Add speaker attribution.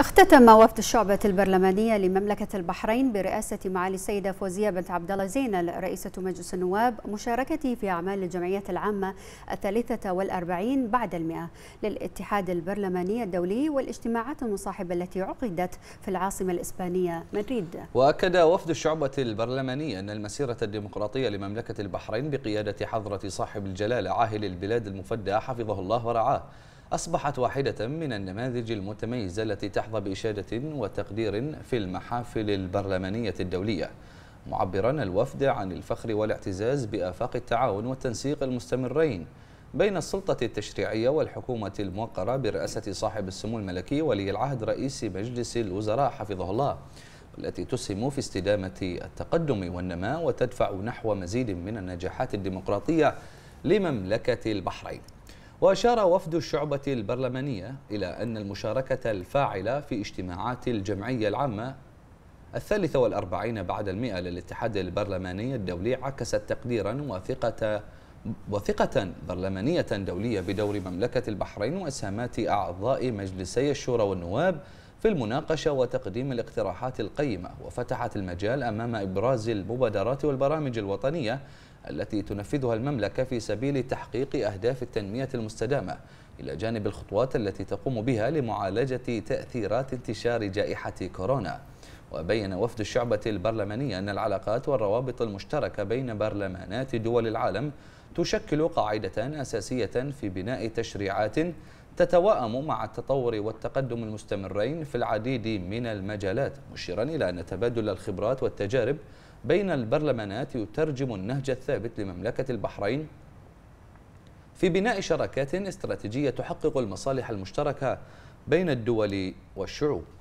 Speaker 1: اختتم وفد الشعبة البرلمانية لمملكة البحرين برئاسة معالي السيدة فوزية بنت عبد الله زينل رئيسة مجلس النواب مشاركته في أعمال الجمعية العامة الثالثة والأربعين بعد المئة للاتحاد البرلماني الدولي والاجتماعات المصاحبة التي عقدت في العاصمة الإسبانية مدريد
Speaker 2: وأكد وفد الشعبة البرلمانية أن المسيرة الديمقراطية لمملكة البحرين بقيادة حضرة صاحب الجلالة عاهل البلاد المفدى حفظه الله ورعاه أصبحت واحدة من النماذج المتميزة التي تحظى بإشادة وتقدير في المحافل البرلمانية الدولية معبرا الوفد عن الفخر والاعتزاز بآفاق التعاون والتنسيق المستمرين بين السلطة التشريعية والحكومة الموقرة برئاسة صاحب السمو الملكي ولي العهد رئيس مجلس الوزراء حفظه الله والتي تسهم في استدامة التقدم والنماء وتدفع نحو مزيد من النجاحات الديمقراطية لمملكة البحرين وأشار وفد الشعبة البرلمانية إلى أن المشاركة الفاعلة في اجتماعات الجمعية العامة الثالثة والأربعين بعد المئة للاتحاد البرلماني الدولي عكست تقديرا وثقة وثقة برلمانية دولية بدور مملكة البحرين وإسهامات أعضاء مجلسي الشورى والنواب في المناقشة وتقديم الاقتراحات القيمة وفتحت المجال أمام إبراز المبادرات والبرامج الوطنية التي تنفذها المملكة في سبيل تحقيق أهداف التنمية المستدامة إلى جانب الخطوات التي تقوم بها لمعالجة تأثيرات انتشار جائحة كورونا وبين وفد الشعبة البرلمانية أن العلاقات والروابط المشتركة بين برلمانات دول العالم تشكل قاعدة أساسية في بناء تشريعات تتواءم مع التطور والتقدم المستمرين في العديد من المجالات مشيرا إلى أن تبادل الخبرات والتجارب بين البرلمانات يترجم النهج الثابت لمملكة البحرين في بناء شراكات استراتيجية تحقق المصالح المشتركة بين الدول والشعوب